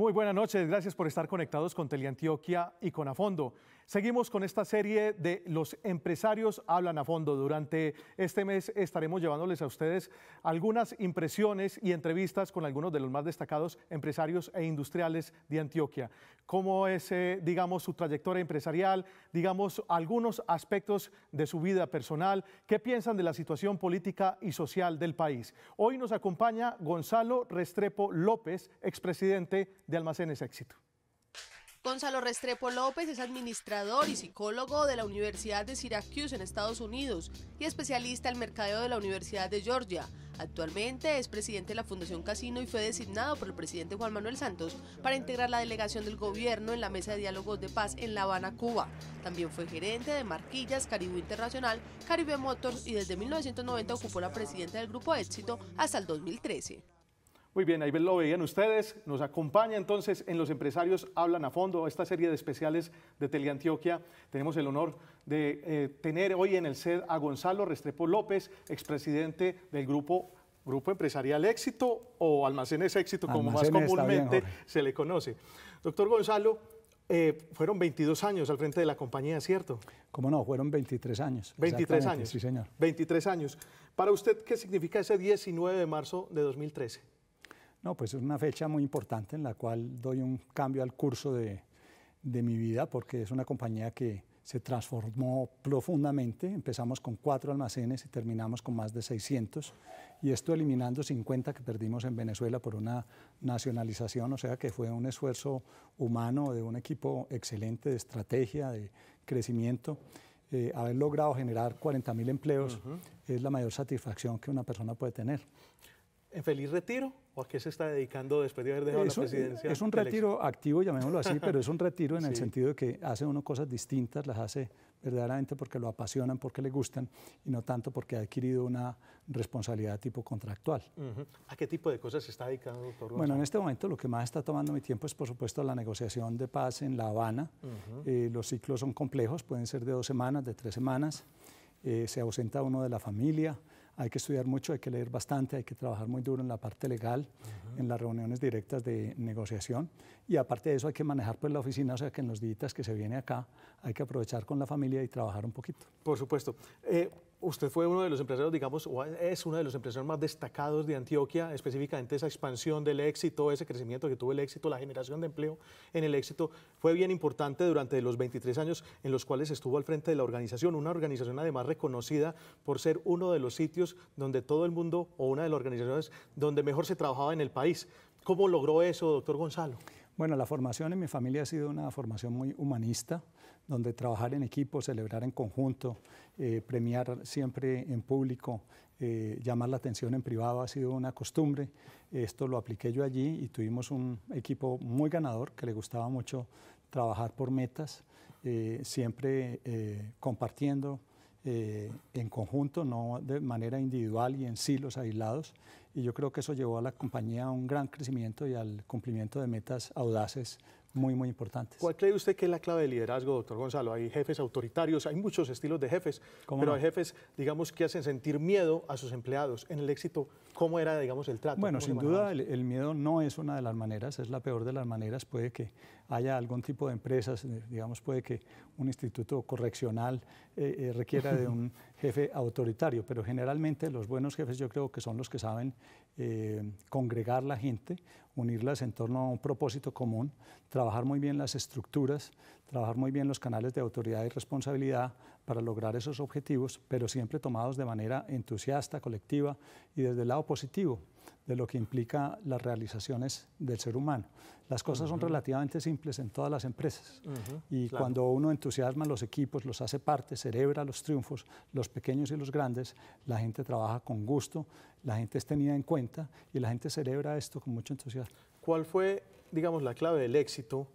Muy buenas noches, gracias por estar conectados con Teleantioquia y con A Fondo. Seguimos con esta serie de Los empresarios hablan a fondo. Durante este mes estaremos llevándoles a ustedes algunas impresiones y entrevistas con algunos de los más destacados empresarios e industriales de Antioquia. Cómo es, eh, digamos, su trayectoria empresarial, digamos, algunos aspectos de su vida personal, qué piensan de la situación política y social del país. Hoy nos acompaña Gonzalo Restrepo López, expresidente de Almacenes Éxito. Gonzalo Restrepo López es administrador y psicólogo de la Universidad de Syracuse en Estados Unidos y especialista en mercadeo de la Universidad de Georgia. Actualmente es presidente de la Fundación Casino y fue designado por el presidente Juan Manuel Santos para integrar la delegación del gobierno en la Mesa de Diálogos de Paz en La Habana, Cuba. También fue gerente de Marquillas, Caribe Internacional, Caribe Motors y desde 1990 ocupó la presidenta del Grupo Éxito hasta el 2013. Muy bien, ahí lo veían ustedes. Nos acompaña entonces en Los Empresarios Hablan a Fondo, esta serie de especiales de Teleantioquia. Tenemos el honor de eh, tener hoy en el SED a Gonzalo Restrepo López, expresidente del grupo Grupo Empresarial Éxito o Almacenes Éxito, como más comúnmente se le conoce. Doctor Gonzalo, eh, fueron 22 años al frente de la compañía, ¿cierto? Cómo no, fueron 23 años. 23 años. señor. 23 años. Para usted, ¿qué significa ese 19 de marzo de 2013? No, pues es una fecha muy importante en la cual doy un cambio al curso de, de mi vida porque es una compañía que se transformó profundamente. Empezamos con cuatro almacenes y terminamos con más de 600. Y esto eliminando 50 que perdimos en Venezuela por una nacionalización. O sea que fue un esfuerzo humano de un equipo excelente de estrategia, de crecimiento. Eh, haber logrado generar 40.000 empleos es la mayor satisfacción que una persona puede tener en feliz retiro o a qué se está dedicando después de haber dejado la presidencia? es un retiro activo, llamémoslo así, pero es un retiro en el sentido de que hace uno cosas distintas, las hace verdaderamente porque lo apasionan, porque le gustan y no tanto porque ha adquirido una responsabilidad tipo contractual. ¿A qué tipo de cosas se está dedicando, doctor? Bueno, en este momento lo que más está tomando mi tiempo es, por supuesto, la negociación de paz en La Habana. Eh, los ciclos son complejos, pueden ser de dos semanas, de tres semanas. Eh, se ausenta uno de la familia, hay que estudiar mucho, hay que leer bastante, hay que trabajar muy duro en la parte legal, en las reuniones directas de negociación y aparte de eso hay que manejar pues la oficina, o sea que en los días que se viene acá hay que aprovechar con la familia y trabajar un poquito. Por supuesto. Eh, Usted fue uno de los empresarios, digamos, o es uno de los empresarios más destacados de Antioquia, específicamente esa expansión del éxito, ese crecimiento que tuvo el éxito, la generación de empleo en el éxito, fue bien importante durante los 23 años en los cuales estuvo al frente de la organización, una organización además reconocida por ser uno de los sitios donde todo el mundo, o una de las organizaciones donde mejor se trabajaba en el país. ¿Cómo logró eso, doctor Gonzalo? Bueno, la formación en mi familia ha sido una formación muy humanista, donde trabajar en equipo, celebrar en conjunto, eh, premiar siempre en público, eh, llamar la atención en privado ha sido una costumbre. Esto lo apliqué yo allí y tuvimos un equipo muy ganador que le gustaba mucho trabajar por metas, eh, siempre compartiendo, en conjunto, no de manera individual y en silos aislados, y yo creo que eso llevó a la compañía a un gran crecimiento y al cumplimiento de metas audaces muy, muy importantes. ¿Cuál cree usted que es la clave del liderazgo, doctor Gonzalo? Hay jefes autoritarios, hay muchos estilos de jefes, pero hay jefes, digamos, que hacen sentir miedo a sus empleados. En el éxito, ¿cómo era, digamos, el trato? Bueno, sin duda, el, el, miedo no es una de las maneras, es la peor de las maneras. Puede que haya algún tipo de empresas, eh, digamos, puede que un instituto correccional eh, eh, requiera de un jefe autoritario, pero generalmente los buenos jefes yo creo que son los que saben congregar la gente, unirlas en torno a un propósito común, trabajar muy bien las estructuras, trabajar muy bien los canales de autoridad y responsabilidad, para lograr esos objetivos, pero siempre tomados de manera entusiasta, colectiva y desde el lado positivo de lo que implica las realizaciones del ser humano. Las cosas son relativamente simples en todas las empresas y cuando uno entusiasma a los equipos, los hace parte, celebra los triunfos, los pequeños y los grandes, la gente trabaja con gusto, la gente es tenida en cuenta y la gente celebra esto con mucho entusiasmo. ¿Cuál fue, digamos, la clave del éxito,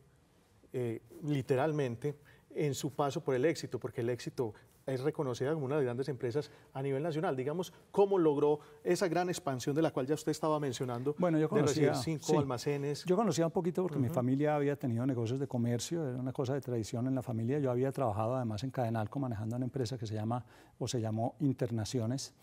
eh, literalmente, en su paso por el éxito, porque el éxito es reconocida como una de las grandes empresas a nivel nacional. Digamos, ¿cómo logró esa gran expansión de la cual ya usted estaba mencionando? Bueno, yo conocía... cinco almacenes. Yo conocía un poquito porque mi familia había tenido negocios de comercio, era una cosa de tradición en la familia. Yo había trabajado además en Cadenalco manejando una empresa que se llama, o se llamó Internaciones.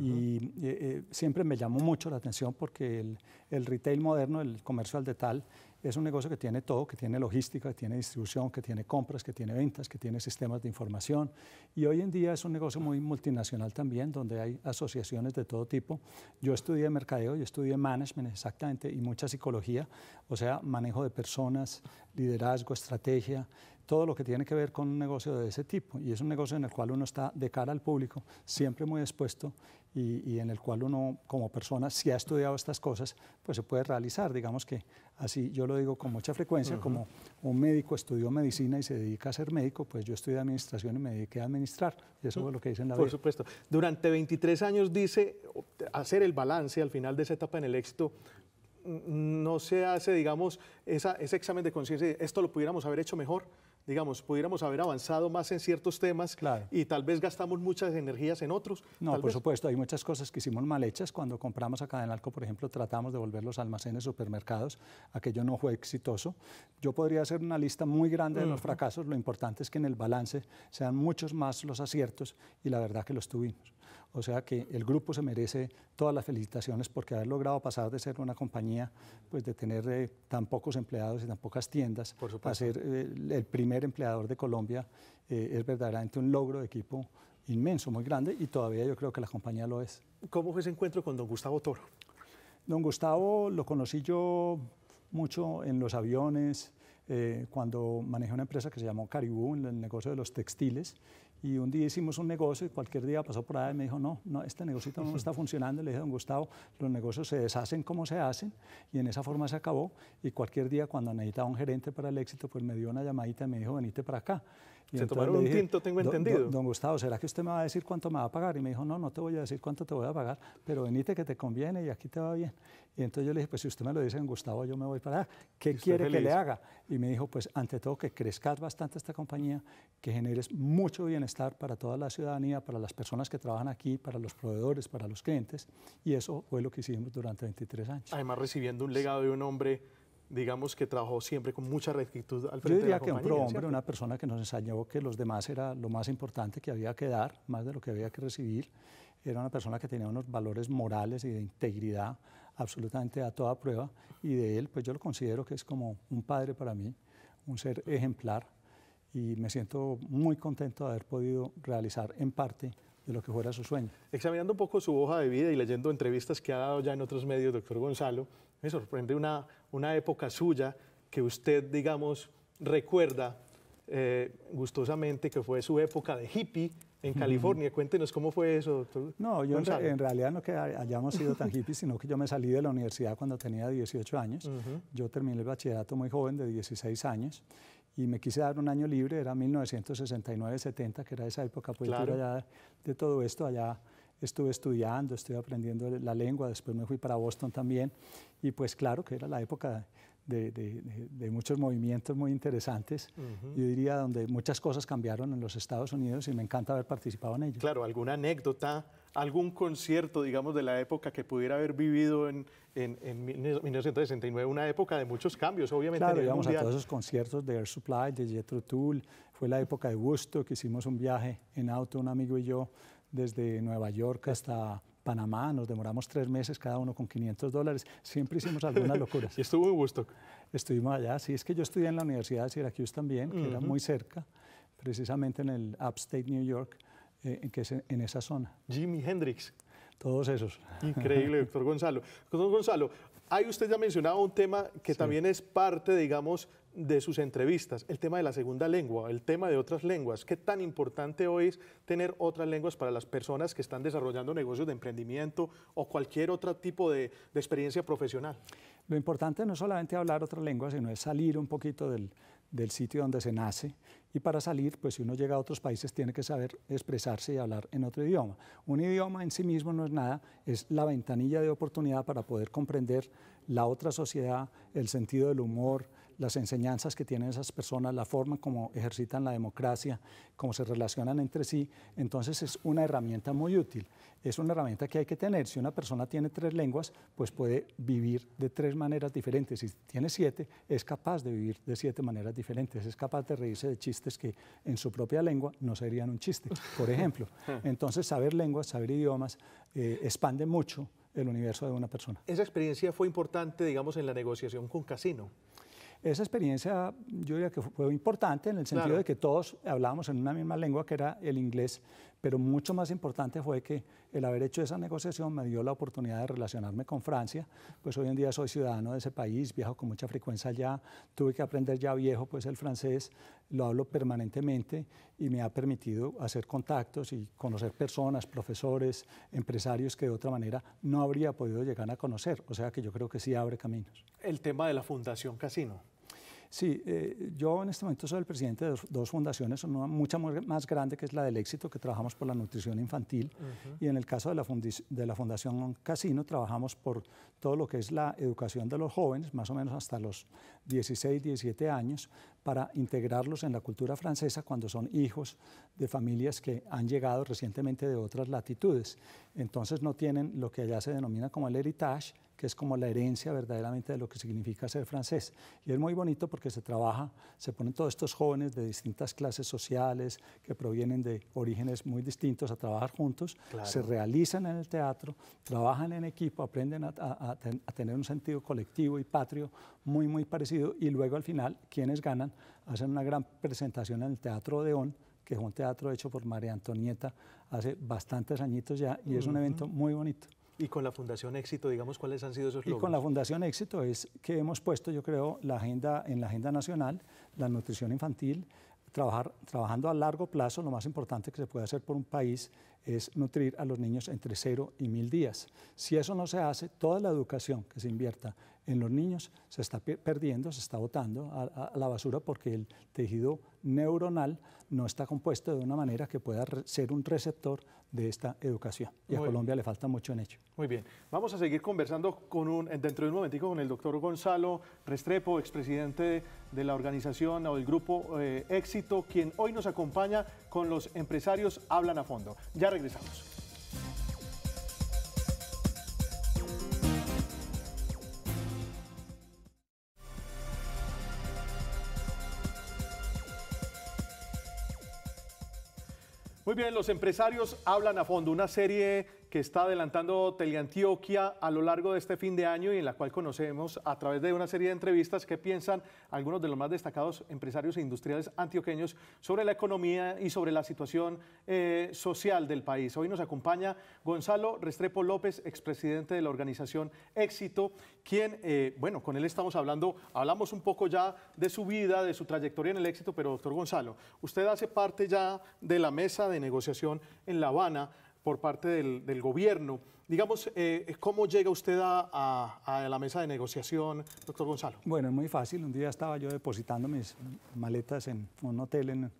Y eh, eh, siempre me llamó mucho la atención porque el, retail moderno, el comercio al detal, es un negocio que tiene todo, que tiene logística, que tiene distribución, que tiene compras, que tiene ventas, que tiene sistemas de información. Y hoy en día es un negocio muy multinacional también, donde hay asociaciones de todo tipo. Yo estudié mercadeo, yo estudié management exactamente y mucha psicología, o sea, manejo de personas, liderazgo, estrategia, todo lo que tiene que ver con un negocio de ese tipo. Y es un negocio en el cual uno está de cara al público, siempre muy expuesto y, en el cual uno como persona, si ha estudiado estas cosas, pues se puede realizar. Digamos que así yo lo digo con mucha frecuencia, como un médico estudió medicina y se dedica a ser médico, pues yo estudié administración y me dediqué a administrar. Y eso es lo que dicen en la Por supuesto. Durante 23 años dice, hacer el balance al final de esa etapa en el éxito, no se hace, digamos, ese examen de conciencia, esto lo pudiéramos haber hecho mejor digamos, pudiéramos haber avanzado más en ciertos temas y tal vez gastamos muchas energías en otros. No, por supuesto, hay muchas cosas que hicimos mal hechas. Cuando compramos a Alco, por ejemplo, tratamos de volver los almacenes supermercados. Aquello no fue exitoso. Yo podría hacer una lista muy grande de los fracasos. Lo importante es que en el balance sean muchos más los aciertos y la verdad que los tuvimos. O sea que el grupo se merece todas las felicitaciones porque haber logrado pasar de ser una compañía, pues de tener eh, tan pocos empleados y tan pocas tiendas, a ser eh, el primer empleador de Colombia, eh, es verdaderamente un logro de equipo inmenso, muy grande y todavía yo creo que la compañía lo es. ¿Cómo fue ese encuentro con don Gustavo Toro? Don Gustavo lo conocí yo mucho en los aviones, cuando manejé una empresa que se llamó Caribú, en el negocio de los textiles, y un día hicimos un negocio y cualquier día pasó por ahí y me dijo, no, no, este negocio no está funcionando. Le dije, don Gustavo, los negocios se deshacen como se hacen y en esa forma se acabó. Y cualquier día cuando necesitaba un gerente para el éxito, pues me dio una llamadita y me dijo, venite para acá. Y se tomaron un tinto, tengo entendido. Don, Gustavo, ¿será que usted me va a decir cuánto me va a pagar? Y me dijo, no, no te voy a decir cuánto te voy a pagar, pero venite que te conviene y aquí te va bien. Y entonces yo le dije, pues si usted me lo dice, don Gustavo, yo me voy para allá. ¿Qué quiere que le haga? Y me dijo, pues ante todo que crezcas bastante esta compañía, que generes mucho bienestar para toda la ciudadanía, para las personas que trabajan aquí, para los proveedores, para los clientes. Y eso fue lo que hicimos durante 23 años. Además, recibiendo un legado de un hombre digamos que trabajó siempre con mucha rectitud al frente Yo diría que un hombre una persona que nos enseñó que los demás era lo más importante que había que dar, más de lo que había que recibir. Era una persona que tenía unos valores morales y de integridad absolutamente a toda prueba y de él pues yo lo considero que es como un padre para mí, un ser ejemplar y me siento muy contento de haber podido realizar en parte de lo que fuera su sueño. Examinando un poco su hoja de vida y leyendo entrevistas que ha dado ya en otros medios, doctor Gonzalo, me sorprende una una época suya que usted, digamos, recuerda eh, gustosamente que fue su época de hippie en California. Cuéntenos cómo fue eso, doctor. No, yo en, realidad no que hayamos sido tan hippies, sino que yo me salí de la universidad cuando tenía 18 años. Yo terminé el bachillerato muy joven, de 16 años, y me quise dar un año libre, era 1969-70, que era esa época, pues claro. allá de todo esto, allá estuve estudiando, estuve aprendiendo la lengua, después me fui para Boston también y pues claro que era la época de, de, muchos movimientos muy interesantes, yo diría donde muchas cosas cambiaron en los Estados Unidos y me encanta haber participado en ello. Claro, alguna anécdota, algún concierto, digamos, de la época que pudiera haber vivido en, en, 1969, una época de muchos cambios, obviamente. Claro, íbamos a todos esos conciertos de Air Supply, de Jethro Tull, fue la época de Woodstock, hicimos un viaje en auto, un amigo y yo, desde Nueva York hasta Panamá, nos demoramos tres meses cada uno con 500 dólares, siempre hicimos algunas locuras. ¿Y estuvo en Woodstock? Estuvimos allá, sí, es que yo estudié en la Universidad de Syracuse también, que era muy cerca, precisamente en el Upstate New York, eh, que es en, esa zona. Jimi Hendrix. Todos esos. Increíble, doctor Gonzalo. Doctor Gonzalo, ahí usted ya mencionaba un tema que también es parte, digamos, de sus entrevistas, el tema de la segunda lengua, el tema de otras lenguas, qué tan importante hoy es tener otras lenguas para las personas que están desarrollando negocios de emprendimiento o cualquier otro tipo de, experiencia profesional. Lo importante no es solamente hablar otra lengua, sino es salir un poquito del, del sitio donde se nace y para salir, pues si uno llega a otros países tiene que saber expresarse y hablar en otro idioma. Un idioma en sí mismo no es nada, es la ventanilla de oportunidad para poder comprender la otra sociedad, el sentido del humor, las enseñanzas que tienen esas personas, la forma como ejercitan la democracia, cómo se relacionan entre sí. Entonces es una herramienta muy útil. Es una herramienta que hay que tener. Si una persona tiene tres lenguas, pues puede vivir de tres maneras diferentes. Si tiene siete, es capaz de vivir de siete maneras diferentes. Es capaz de reírse de chistes que en su propia lengua no serían un chiste, por ejemplo. Entonces saber lenguas, saber idiomas, eh, expande mucho el universo de una persona. Esa experiencia fue importante, digamos, en la negociación con Casino. Esa experiencia yo diría que fue importante en el sentido de que todos hablábamos en una misma lengua que era el inglés, pero mucho más importante fue que el haber hecho esa negociación me dio la oportunidad de relacionarme con Francia, pues hoy en día soy ciudadano de ese país, viajo con mucha frecuencia allá, tuve que aprender ya viejo pues el francés, lo hablo permanentemente y me ha permitido hacer contactos y conocer personas, profesores, empresarios que de otra manera no habría podido llegar a conocer, o sea que yo creo que sí abre caminos. El tema de la Fundación Casino. Sí, eh, yo en este momento soy el presidente de dos, fundaciones, una mucha más grande que es la del éxito, que trabajamos por la nutrición infantil, y en el caso de la, de la Fundación Casino trabajamos por todo lo que es la educación de los jóvenes, más o menos hasta los 16, 17 años, para integrarlos en la cultura francesa cuando son hijos de familias que han llegado recientemente de otras latitudes. Entonces no tienen lo que allá se denomina como el heritage, que es como la herencia verdaderamente de lo que significa ser francés. Y es muy bonito porque se trabaja, se ponen todos estos jóvenes de distintas clases sociales que provienen de orígenes muy distintos a trabajar juntos, se realizan en el teatro, trabajan en equipo, aprenden a, a tener un sentido colectivo y patrio muy, muy parecido y luego al final quienes ganan hacen una gran presentación en el Teatro Odeón, que es un teatro hecho por María Antonieta hace bastantes añitos ya, y es un evento muy bonito. Y con la Fundación Éxito, digamos, ¿cuáles han sido esos logros? Y con la Fundación Éxito es que hemos puesto, yo creo, la agenda, en la agenda nacional, la nutrición infantil, trabajando a largo plazo, lo más importante que se puede hacer por un país es nutrir a los niños entre cero y mil días. Si eso no se hace, toda la educación que se invierta en los niños se está perdiendo, se está botando a, la basura porque el tejido neuronal no está compuesto de una manera que pueda ser un receptor de esta educación. Y a Colombia le falta mucho en ello. Muy bien. Vamos a seguir conversando con un, dentro de un momentico con el doctor Gonzalo Restrepo, expresidente de la organización o del grupo eh, Éxito, quien hoy nos acompaña con los empresarios Hablan a Fondo. Ya regresamos. Muy bien, los empresarios hablan a fondo, una serie que está adelantando Teleantioquia a lo largo de este fin de año y en la cual conocemos a través de una serie de entrevistas qué piensan algunos de los más destacados empresarios e industriales antioqueños sobre la economía y sobre la situación eh, social del país. Hoy nos acompaña Gonzalo Restrepo López, expresidente de la organización Éxito, quien, eh, bueno, con él estamos hablando, hablamos un poco ya de su vida, de su trayectoria en el éxito, pero doctor Gonzalo, usted hace parte ya de la mesa de negociación en La Habana por parte del, gobierno. Digamos, eh, ¿cómo llega usted a, la mesa de negociación, doctor Gonzalo? Bueno, es muy fácil. Un día estaba yo depositando mis maletas en un hotel en,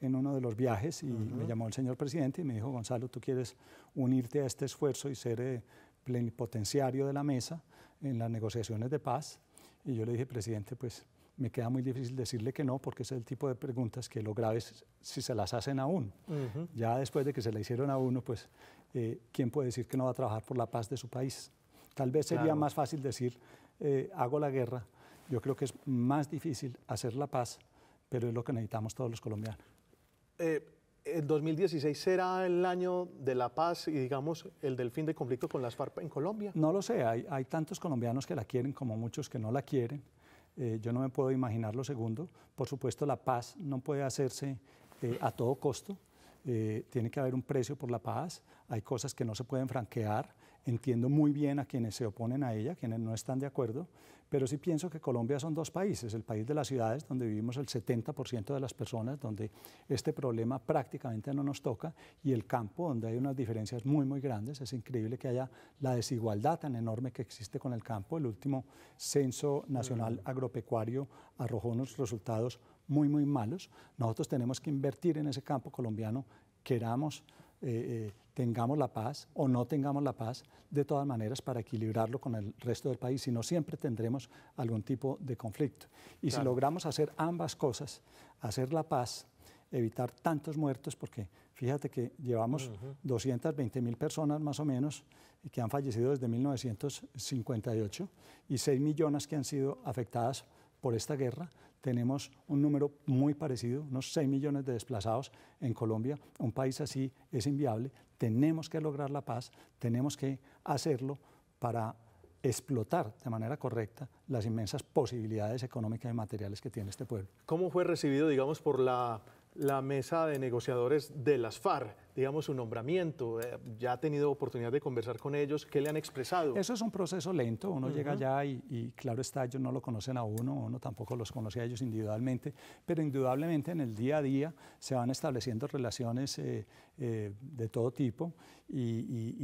en uno de los viajes y me llamó el señor presidente y me dijo, Gonzalo, tú quieres unirte a este esfuerzo y ser eh, plenipotenciario de la mesa en las negociaciones de paz. Y yo le dije, presidente, pues me queda muy difícil decirle que no, porque es el tipo de preguntas que lo grave es si se las hacen a uno. Ya después de que se la hicieron a uno, pues, eh, ¿quién puede decir que no va a trabajar por la paz de su país? Tal vez sería más fácil decir, eh, hago la guerra. Yo creo que es más difícil hacer la paz, pero es lo que necesitamos todos los colombianos. Eh, el 2016 será el año de la paz y, digamos, el del fin de conflicto con las FARC en Colombia. No lo sé, hay, hay tantos colombianos que la quieren como muchos que no la quieren. Eh, yo no me puedo imaginar lo segundo. Por supuesto, la paz no puede hacerse eh, a todo costo. Eh, tiene que haber un precio por la paz. Hay cosas que no se pueden franquear. Entiendo muy bien a quienes se oponen a ella, quienes no están de acuerdo, pero sí pienso que Colombia son dos países, el país de las ciudades, donde vivimos el 70% de las personas, donde este problema prácticamente no nos toca, y el campo, donde hay unas diferencias muy, muy grandes. Es increíble que haya la desigualdad tan enorme que existe con el campo. El último Censo Nacional mm. Agropecuario arrojó unos resultados muy, muy malos. Nosotros tenemos que invertir en ese campo colombiano, queramos eh, eh, tengamos la paz o no tengamos la paz, de todas maneras, para equilibrarlo con el resto del país, sino no siempre tendremos algún tipo de conflicto. Y si logramos hacer ambas cosas, hacer la paz, evitar tantos muertos, porque fíjate que llevamos 220 mil personas más o menos que han fallecido desde 1958 y 6 millones que han sido afectadas por esta guerra, tenemos un número muy parecido, unos 6 millones de desplazados en Colombia. Un país así es inviable. Tenemos que lograr la paz, tenemos que hacerlo para explotar de manera correcta las inmensas posibilidades económicas y materiales que tiene este pueblo. ¿Cómo fue recibido, digamos, por la, la mesa de negociadores de las FARC? digamos, su nombramiento? Eh, ¿Ya ha tenido oportunidad de conversar con ellos? ¿Qué le han expresado? Eso es un proceso lento, uno llega allá y, claro está, ellos no lo conocen a uno, uno tampoco los conoce a ellos individualmente, pero indudablemente en el día a día se van estableciendo relaciones eh, eh, de todo tipo y,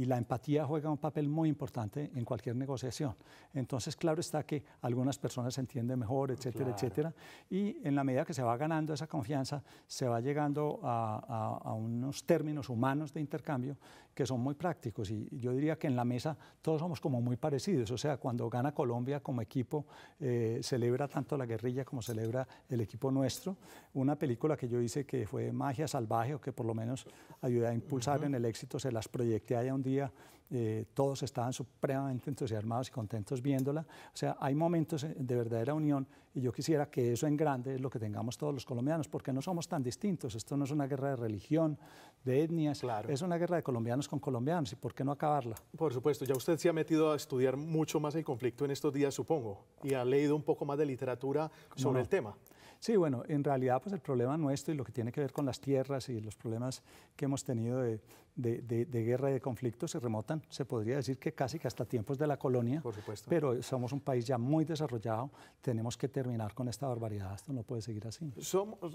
la empatía juega un papel muy importante en cualquier negociación. Entonces, claro está que algunas personas se entienden mejor, etcétera, etcétera, y en la medida que se va ganando esa confianza, se va llegando a unos términos humanos de intercambio que son muy prácticos y yo diría que en la mesa todos somos como muy parecidos, o sea, cuando gana Colombia como equipo, eh, celebra tanto la guerrilla como celebra el equipo nuestro. Una película que yo hice que fue Magia Salvaje o que por lo menos ayudó a impulsar en el éxito, se las proyecté allá un día, eh, todos estaban supremamente entusiasmados y contentos viéndola, o sea, hay momentos de verdadera unión y yo quisiera que eso en grande es lo que tengamos todos los colombianos, porque no somos tan distintos. Esto no es una guerra de religión, de etnias, claro. es una guerra de colombianos con colombianos. ¿Y por qué no acabarla? Por supuesto, ya usted se ha metido a estudiar mucho más el conflicto en estos días, supongo, y ha leído un poco más de literatura sobre el tema. Sí, bueno, en realidad pues el problema nuestro y lo que tiene que ver con las tierras y los problemas que hemos tenido de, guerra y de conflicto se remotan, se podría decir que casi que hasta tiempos de la colonia, Por supuesto. pero somos un país ya muy desarrollado, tenemos que terminar con esta barbaridad, esto no puede seguir así.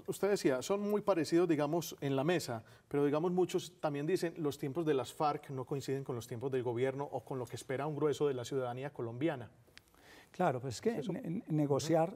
usted decía, son muy parecidos, digamos, en la mesa, pero digamos muchos también dicen los tiempos de las FARC no coinciden con los tiempos del gobierno o con lo que espera un grueso de la ciudadanía colombiana. Claro, pues es que negociar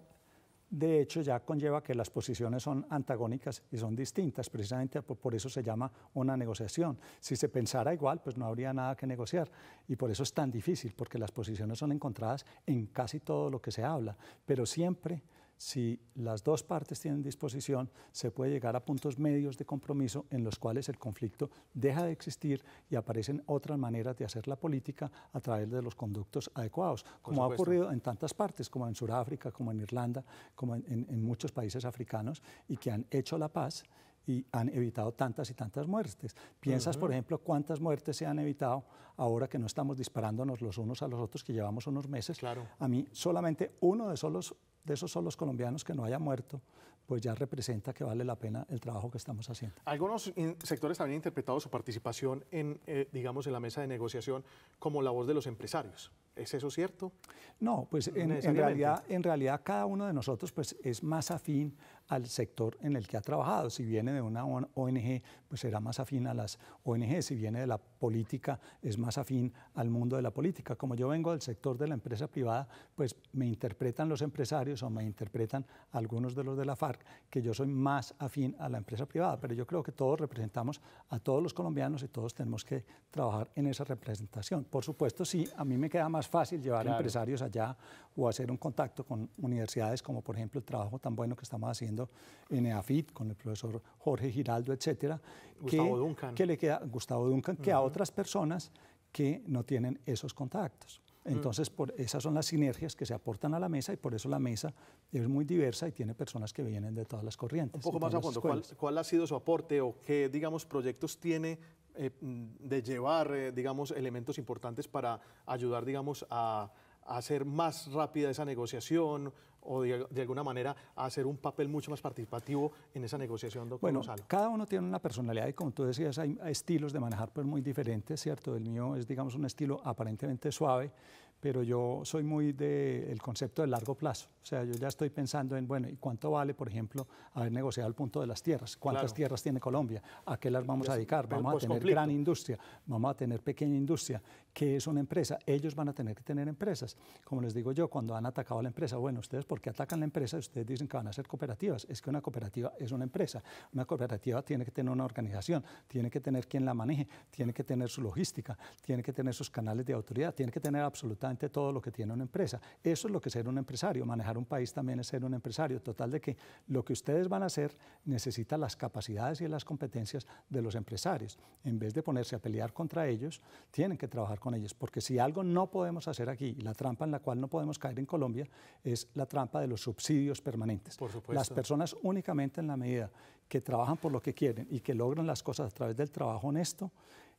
de hecho ya conlleva que las posiciones son antagónicas y son distintas, precisamente por eso se llama una negociación. Si se pensara igual, pues no habría nada que negociar y por eso es tan difícil, porque las posiciones son encontradas en casi todo lo que se habla, pero siempre si las dos partes tienen disposición, se puede llegar a puntos medios de compromiso en los cuales el conflicto deja de existir y aparecen otras maneras de hacer la política a través de los conductos adecuados, como ha ocurrido en tantas partes, como en Sudáfrica, como en Irlanda, como en, muchos países africanos, y que han hecho la paz y han evitado tantas y tantas muertes. Piensas, por ejemplo, cuántas muertes se han evitado ahora que no estamos disparándonos los unos a los otros, que llevamos unos meses. Claro. A mí solamente uno de, solos, de esos solos colombianos que no haya muerto, pues ya representa que vale la pena el trabajo que estamos haciendo. Algunos sectores también han interpretado su participación en, eh, digamos, en la mesa de negociación como la voz de los empresarios. ¿Es eso cierto? No, pues en, realidad, en realidad cada uno de nosotros pues, es más afín al sector en el que ha trabajado. Si viene de una ONG, pues será más afín a las ONG. Si viene de la política, es más afín al mundo de la política. Como yo vengo del sector de la empresa privada, pues me interpretan los empresarios o me interpretan algunos de los de la FARC que yo soy más afín a la empresa privada. Pero yo creo que todos representamos a todos los colombianos y todos tenemos que trabajar en esa representación. Por supuesto, sí, a mí me queda más fácil llevar empresarios allá o hacer un contacto con universidades como por ejemplo el trabajo tan bueno que estamos haciendo en EAFIT con el profesor Jorge Giraldo, etcétera. Gustavo que, Duncan. Que le queda Gustavo Duncan, que a otras personas que no tienen esos contactos. Mm. Entonces, por, esas son las sinergias que se aportan a la mesa y por eso la mesa es muy diversa y tiene personas que vienen de todas las corrientes. Un poco más a fondo, ¿cuál, ha sido su aporte o qué, digamos, proyectos tiene eh, de llevar, eh, digamos, elementos importantes para ayudar, digamos, a, a hacer más rápida esa negociación o de, alguna manera hacer un papel mucho más participativo en esa negociación, doctor bueno, Cada uno tiene una personalidad y como tú decías, hay estilos de manejar pues muy diferentes, ¿cierto? El mío es, digamos, un estilo aparentemente suave, pero yo soy muy del concepto de largo plazo. O sea, yo ya estoy pensando en, bueno, ¿y cuánto vale, por ejemplo, haber negociado el punto de las tierras? ¿Cuántas tierras tiene Colombia? ¿A qué las vamos a dedicar? ¿Vamos a pues tener gran industria? ¿Vamos a tener pequeña industria? ¿Qué es una empresa? Ellos van a tener que tener empresas. Como les digo yo, cuando han atacado a la empresa, bueno, ustedes, porque atacan la empresa? Ustedes dicen que van a ser cooperativas. Es que una cooperativa es una empresa. Una cooperativa tiene que tener una organización, tiene que tener quien la maneje, tiene que tener su logística, tiene que tener sus canales de autoridad, tiene que tener absolutamente todo lo que tiene una empresa. Eso es lo que es ser un empresario. Manejar un país también es ser un empresario. Total de que lo que ustedes van a hacer necesita las capacidades y las competencias de los empresarios. En vez de ponerse a pelear contra ellos, tienen que trabajar con ellos. Porque si algo no podemos hacer aquí, la trampa en la cual no podemos caer en Colombia, es la trampa de los subsidios permanentes. Las personas únicamente en la medida que trabajan por lo que quieren y que logran las cosas a través del trabajo honesto,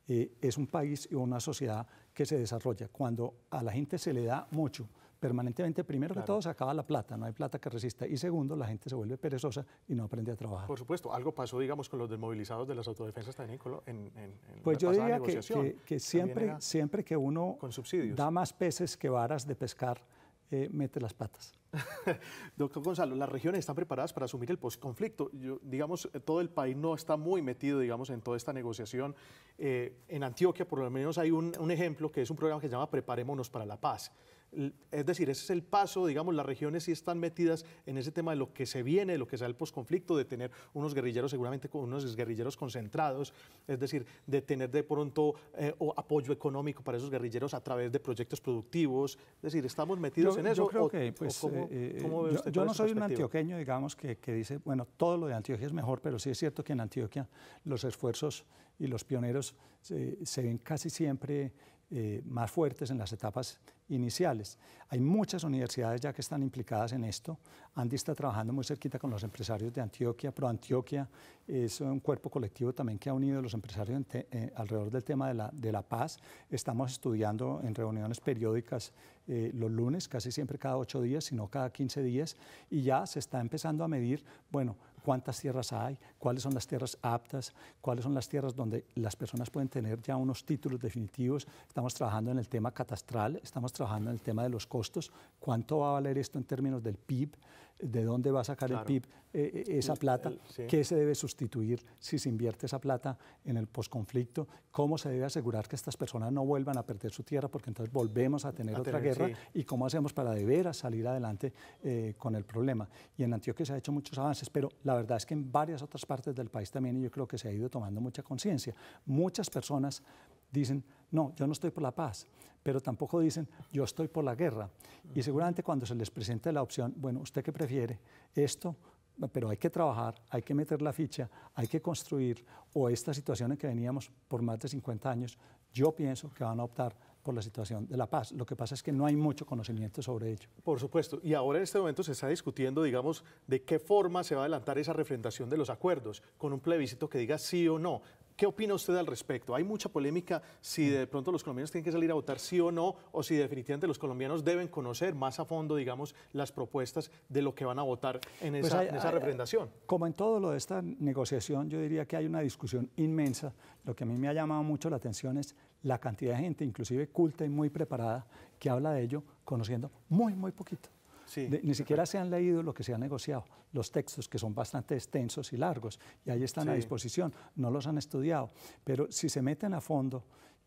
eh, es un país y una sociedad que se desarrolla. Cuando a la gente se le da mucho, permanentemente, primero que todo, se acaba la plata, no hay plata que resista. Y segundo, la gente se vuelve perezosa y no aprende a trabajar. Por supuesto, algo pasó, digamos, con los desmovilizados de las autodefensas también en, en, en Pues la yo diría que, siempre, siempre que uno da más peces que varas de pescar, eh, mete las patas. Doctor Gonzalo, ¿las regiones están preparadas para asumir el posconflicto? digamos, eh, todo el país no está muy metido, digamos, en toda esta negociación. Eh, en Antioquia, por lo menos, hay un, un, ejemplo que es un programa que se llama Preparémonos para la Paz. Es decir, ese es el paso, digamos, las regiones sí están metidas en ese tema de lo que se viene, lo que sea el posconflicto, de tener unos guerrilleros seguramente con unos guerrilleros concentrados, es decir, de tener de pronto eh, apoyo económico para esos guerrilleros a través de proyectos productivos, es decir, estamos metidos en eso. Yo creo yo, no soy un antioqueño, digamos, que, dice, bueno, todo lo de Antioquia es mejor, pero sí es cierto que en Antioquia los esfuerzos y los pioneros se ven casi siempre eh, más fuertes en las etapas iniciales. Hay muchas universidades ya que están implicadas en esto. Andy está trabajando muy cerquita con los empresarios de Antioquia, ProAntioquia Antioquia es un cuerpo colectivo también que ha unido a los empresarios eh, alrededor del tema de la, de la, paz. Estamos estudiando en reuniones periódicas eh, los lunes, casi siempre cada ocho días, sino cada 15 días, y ya se está empezando a medir, bueno, cuántas tierras hay, cuáles son las tierras aptas, cuáles son las tierras donde las personas pueden tener ya unos títulos definitivos. Estamos trabajando en el tema catastral, estamos trabajando en el tema de los costos, cuánto va a valer esto en términos del PIB, de dónde va a sacar el PIB eh, eh, esa plata, qué se debe sustituir si se invierte esa plata en el posconflicto, cómo se debe asegurar que estas personas no vuelvan a perder su tierra, porque entonces volvemos a tener otra guerra, y cómo hacemos para de veras salir adelante eh, con el problema. Y en Antioquia se han hecho muchos avances, pero la verdad es que en varias otras partes del país también, y yo creo que se ha ido tomando mucha conciencia. Muchas personas dicen, no, yo no estoy por la paz, pero tampoco dicen, yo estoy por la guerra. Y seguramente cuando se les presente la opción, bueno, ¿usted qué prefiere? Esto, pero hay que trabajar, hay que meter la ficha, hay que construir, o esta situación en que veníamos por más de 50 años, yo pienso que van a optar por la situación de la paz. Lo que pasa es que no hay mucho conocimiento sobre ello. Por supuesto. Y ahora en este momento se está discutiendo, digamos, de qué forma se va a adelantar esa refrendación de los acuerdos, con un plebiscito que diga sí o no. ¿Qué opina usted al respecto? Hay mucha polémica si de pronto los colombianos tienen que salir a votar sí o no, o si definitivamente los colombianos deben conocer más a fondo, digamos, las propuestas de lo que van a votar en pues esa, reprendación Como en todo lo de esta negociación, yo diría que hay una discusión inmensa. Lo que a mí me ha llamado mucho la atención es la cantidad de gente, inclusive culta y muy preparada, que habla de ello conociendo muy, muy poquito ni siquiera se han leído lo que se ha negociado, los textos que son bastante extensos y largos, y ahí están a disposición, no los han estudiado, pero si se meten a fondo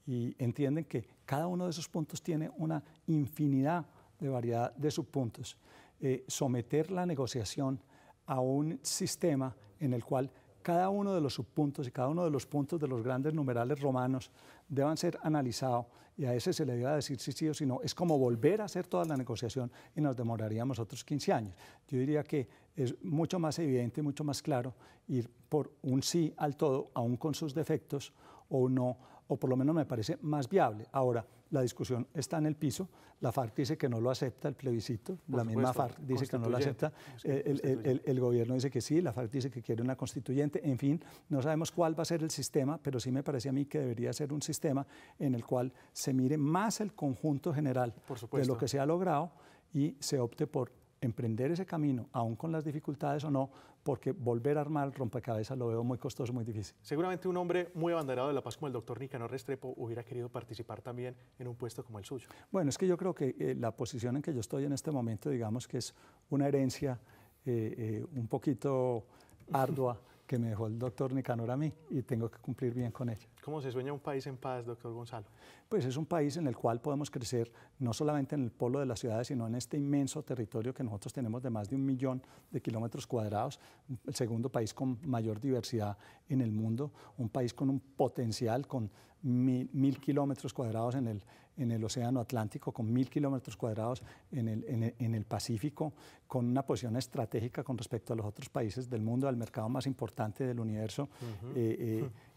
y entienden que cada uno de esos puntos tiene una infinidad de variedad de subpuntos, eh, someter la negociación a un sistema en el cual cada uno de los subpuntos y cada uno de los puntos de los grandes numerales romanos deban ser analizados y a ese se le debe decir sí o sí no. Es como volver a hacer toda la negociación y nos demoraríamos otros 15 años. Yo diría que es mucho más evidente, mucho más claro ir por un sí al todo, aún con sus defectos o no o por lo menos me parece más viable. Ahora, la discusión está en el piso, la FARC dice que no lo acepta el plebiscito, la misma FARC dice que no lo acepta, eh, el, el, gobierno dice que sí, la FARC dice que quiere una constituyente, en fin, no sabemos cuál va a ser el sistema, pero sí me parece a mí que debería ser un sistema en el cual se mire más el conjunto general de lo que se ha logrado y se opte por emprender ese camino, aún con las dificultades o no, porque volver a armar el rompecabezas lo veo muy costoso, muy difícil. Seguramente un hombre muy abanderado de la paz como el doctor Nicanor Restrepo hubiera querido participar también en un puesto como el suyo. Bueno, es que yo creo que eh, la posición en que yo estoy en este momento, digamos que es una herencia eh, eh, un poquito ardua que me dejó el doctor Nicanor a mí y tengo que cumplir bien con ella. ¿Cómo se sueña un país en paz, doctor Gonzalo? Pues es un país en el cual podemos crecer no solamente en el polo de las ciudades, sino en este inmenso territorio que nosotros tenemos de más de un millón de kilómetros cuadrados, el segundo país con mayor diversidad en el mundo, un país con un potencial, con mil, kilómetros cuadrados en el, en el Océano Atlántico, con mil kilómetros cuadrados en el, en, el, Pacífico, con una posición estratégica con respecto a los otros países del mundo, al mercado más importante del universo.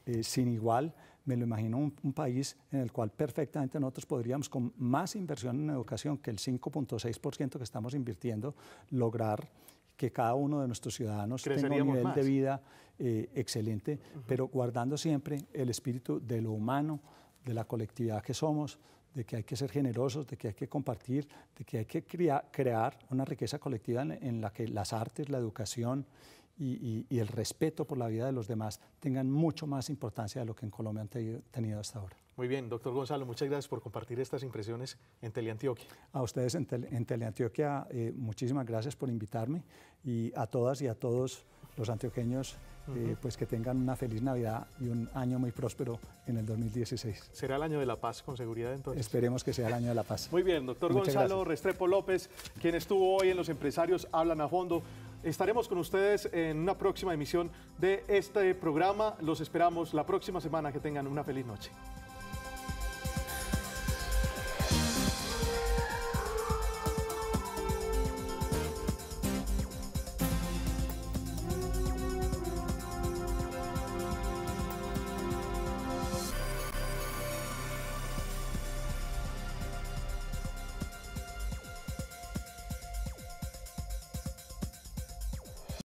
Eh, sin igual. Me lo imagino un, país en el cual perfectamente nosotros podríamos, con más inversión en educación que el 5.6% que estamos invirtiendo, lograr que cada uno de nuestros ciudadanos tenga un nivel de vida eh, excelente, pero guardando siempre el espíritu de lo humano, de la colectividad que somos, de que hay que ser generosos, de que hay que compartir, de que hay que crear una riqueza colectiva en la que las artes, la educación y, el respeto por la vida de los demás tengan mucho más importancia de lo que en Colombia han tenido hasta ahora. Muy bien, doctor Gonzalo, muchas gracias por compartir estas impresiones en Teleantioquia. A ustedes en, Teleantioquia, eh, muchísimas gracias por invitarme y a todas y a todos los antioqueños, eh, pues que tengan una feliz Navidad y un año muy próspero en el 2016. ¿Será el año de la paz con seguridad entonces? Esperemos que sea el año de la paz. Muy bien, doctor Gonzalo Restrepo López, quien estuvo hoy en Los Empresarios Hablan a Fondo. Estaremos con ustedes en una próxima emisión de este programa. Los esperamos la próxima semana. Que tengan una feliz noche.